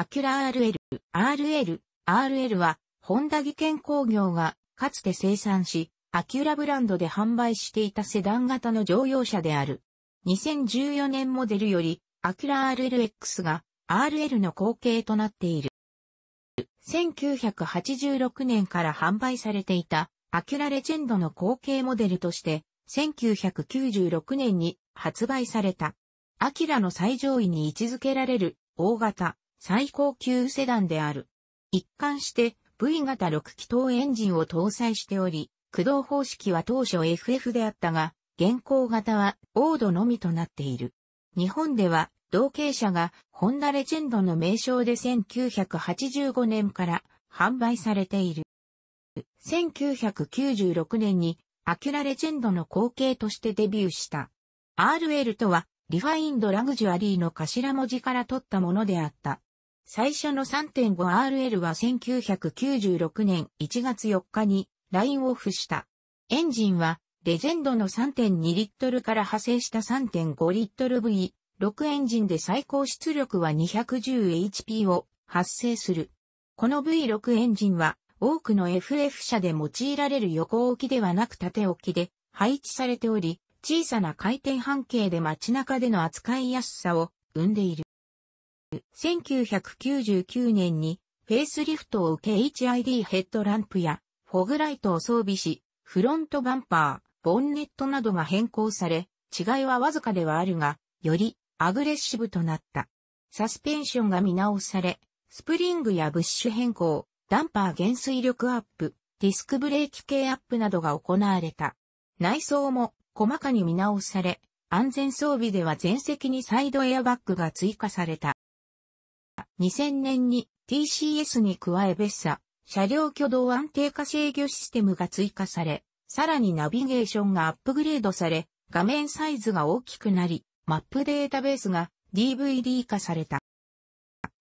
アキュラ RL、RL、RL は、ホンダ技研工業が、かつて生産し、アキュラブランドで販売していたセダン型の乗用車である。2014年モデルより、アキュラ RLX が、RL の後継となっている。1986年から販売されていた、アキュラレジェンドの後継モデルとして、1996年に発売された。アキュラの最上位に位置づけられる、大型、最高級セダンである。一貫して V 型6気筒エンジンを搭載しており、駆動方式は当初 FF であったが、現行型はオードのみとなっている。日本では同型車がホンダレジェンドの名称で1985年から販売されている。1996年にアキュラレジェンドの後継としてデビューした。RL とはリファインドラグジュアリーの頭文字から取ったものであった。最初の 3.5RL は1996年1月4日にラインオフした。エンジンはレジェンドの3.2リットルから派生した3.5リットル V6 エンジンで最高出力は 210HP を発生する。この V6 エンジンは多くの FF 車で用いられる横置きではなく縦置きで配置されており、小さな回転半径で街中での扱いやすさを生んでいる。1999年にフェイスリフトを受け HID ヘッドランプやフォグライトを装備し、フロントバンパー、ボンネットなどが変更され、違いはわずかではあるが、よりアグレッシブとなった。サスペンションが見直され、スプリングやブッシュ変更、ダンパー減衰力アップ、ディスクブレーキ系アップなどが行われた。内装も細かに見直され、安全装備では全席にサイドエアバッグが追加された。2000年に TCS に加え別社、車両挙動安定化制御システムが追加され、さらにナビゲーションがアップグレードされ、画面サイズが大きくなり、マップデータベースが DVD 化された。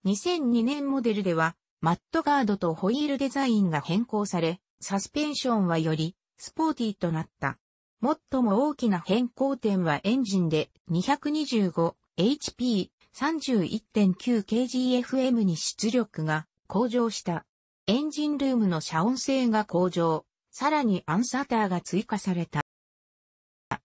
2002年モデルでは、マットガードとホイールデザインが変更され、サスペンションはよりスポーティーとなった。最も大きな変更点はエンジンで 225HP 31.9kgfm に出力が向上した。エンジンルームの遮音性が向上、さらにアンサーターが追加された。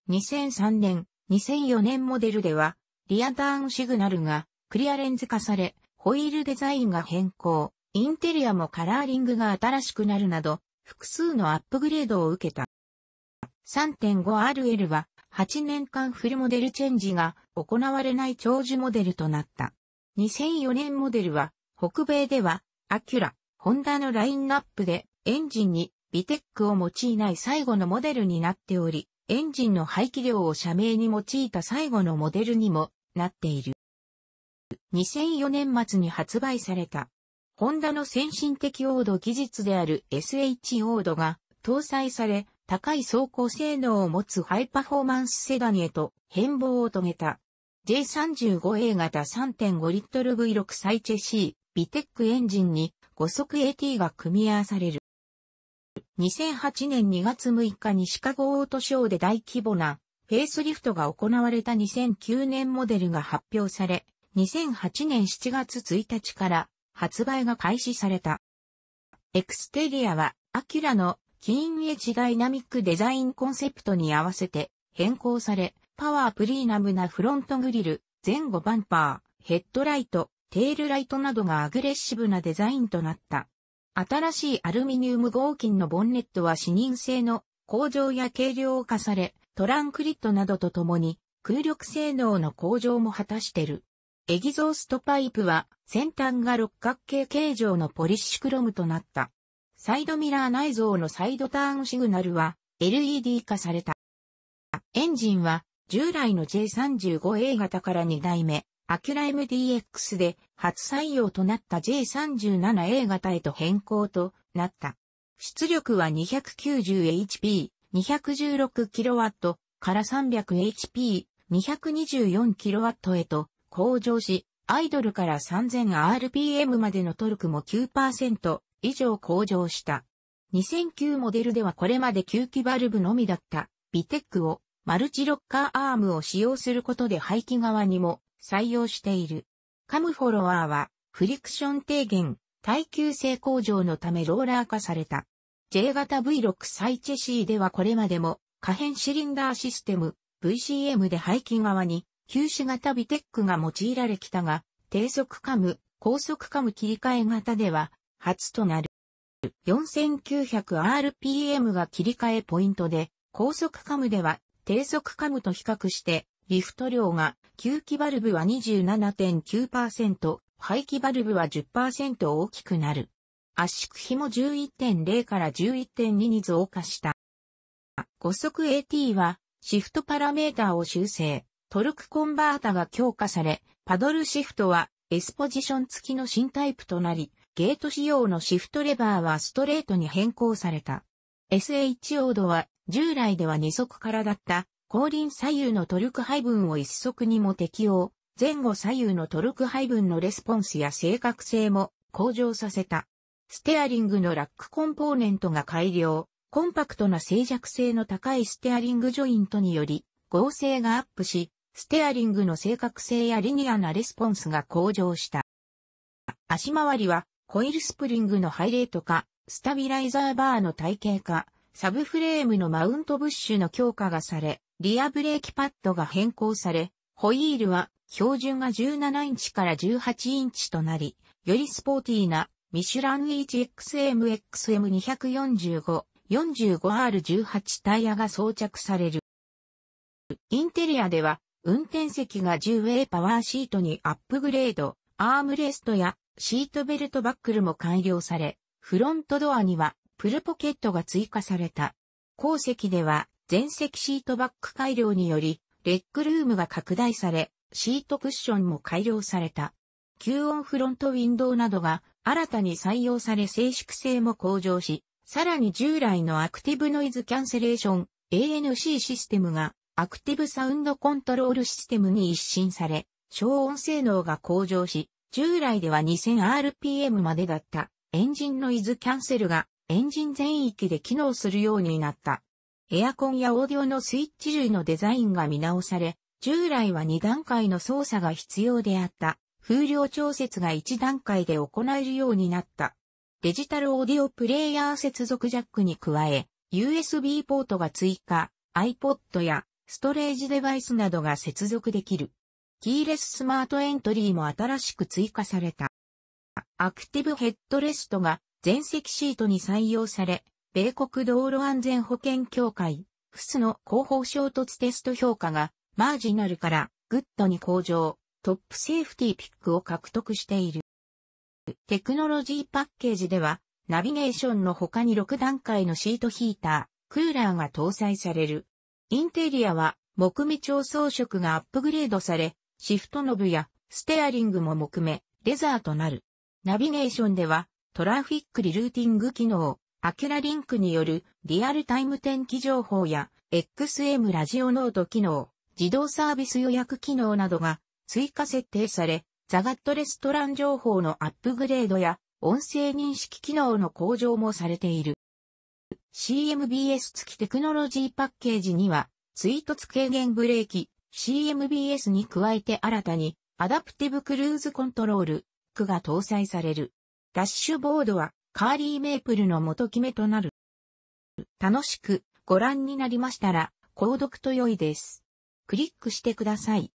2003年、2004年モデルでは、リアターンシグナルがクリアレンズ化され、ホイールデザインが変更、インテリアもカラーリングが新しくなるなど、複数のアップグレードを受けた。3.5RL は8年間フルモデルチェンジが行われない長寿モデルとなった。2004年モデルは、北米では、アキュラ、ホンダのラインナップで、エンジンに、ビテックを用いない最後のモデルになっており、エンジンの排気量を社名に用いた最後のモデルにもなっている。2004年末に発売された、ホンダの先進的オード技術である SH オードが搭載され、高い走行性能を持つハイパフォーマンスセダンへと変貌を遂げた。J35A 型3.5リットル V6 サイチェ C ビテックエンジンに5速 AT が組み合わされる。2008年2月6日にシカゴオートショーで大規模なフェイスリフトが行われた2009年モデルが発表され、2008年7月1日から発売が開始された。エクステリアはアキュラのキーンエッジダイナミックデザインコンセプトに合わせて変更され、パワープリーナムなフロントグリル、前後バンパー、ヘッドライト、テールライトなどがアグレッシブなデザインとなった。新しいアルミニウム合金のボンネットは視認性の向上や軽量化され、トランクリットなどとともに空力性能の向上も果たしてる。エギゾーストパイプは先端が六角形形状のポリッシュクロムとなった。サイドミラー内蔵のサイドターンシグナルは LED 化された。エンジンは従来の J35A 型から2代目、アキュラ MDX で初採用となった J37A 型へと変更となった。出力は 290HP、216kW から 300HP、224kW へと向上し、アイドルから 3000rpm までのトルクも9%、以上向上した。2009モデルではこれまで吸気バルブのみだった、ビテックをマルチロッカーアームを使用することで排気側にも採用している。カムフォロワーはフリクション低減、耐久性向上のためローラー化された。J 型 V6 サイチェシーではこれまでも可変シリンダーシステム VCM で排気側に旧止型ビテックが用いられきたが、低速カム、高速カム切り替え型では初となる。4900rpm が切り替えポイントで、高速カムでは低速カムと比較して、リフト量が吸気バルブは27.9%、排気バルブは10%大きくなる。圧縮比も11.0から11.2に増加した。5速 AT はシフトパラメーターを修正、トルクコンバータが強化され、パドルシフトは S ポジション付きの新タイプとなり、ゲート仕様のシフトレバーはストレートに変更された。SHO 度は従来では2足からだった後輪左右のトルク配分を1足にも適用、前後左右のトルク配分のレスポンスや正確性も向上させた。ステアリングのラックコンポーネントが改良、コンパクトな静寂性の高いステアリングジョイントにより合成がアップし、ステアリングの正確性やリニアなレスポンスが向上した。足回りはコイルスプリングのハイレート化、スタビライザーバーの体系化、サブフレームのマウントブッシュの強化がされ、リアブレーキパッドが変更され、ホイールは標準が17インチから18インチとなり、よりスポーティーなミシュラン HXMXM245、45R18 タイヤが装着される。インテリアでは運転席が10ウェイパワーシートにアップグレード、アームレストやシートベルトバックルも改良され、フロントドアにはプルポケットが追加された。後席では前席シートバック改良により、レッグルームが拡大され、シートクッションも改良された。吸音フロントウィンドウなどが新たに採用され静粛性も向上し、さらに従来のアクティブノイズキャンセレーション ANC システムがアクティブサウンドコントロールシステムに一新され、消音性能が向上し、従来では 2000rpm までだったエンジンノイズキャンセルがエンジン全域で機能するようになった。エアコンやオーディオのスイッチ類のデザインが見直され、従来は2段階の操作が必要であった風量調節が1段階で行えるようになった。デジタルオーディオプレイヤー接続ジャックに加え、USB ポートが追加、iPod やストレージデバイスなどが接続できる。キーレススマートエントリーも新しく追加された。アクティブヘッドレストが全席シートに採用され、米国道路安全保険協会、フスの広報衝突テスト評価が、マージナルからグッドに向上、トップセーフティピックを獲得している。テクノロジーパッケージでは、ナビゲーションの他に6段階のシートヒーター、クーラーが搭載される。インテリアは木目調装飾がアップグレードされ、シフトノブやステアリングも木目、レザーとなる。ナビゲーションでは、トラフィックリルーティング機能、アキュラリンクによるリアルタイム天気情報や XM ラジオノート機能、自動サービス予約機能などが追加設定され、ザガットレストラン情報のアップグレードや音声認識機能の向上もされている。CMBS 付きテクノロジーパッケージには、追突軽減ブレーキ、CMBS に加えて新たに、アダプティブクルーズコントロール、区が搭載される。ダッシュボードは、カーリーメープルの元決めとなる。楽しくご覧になりましたら、購読と良いです。クリックしてください。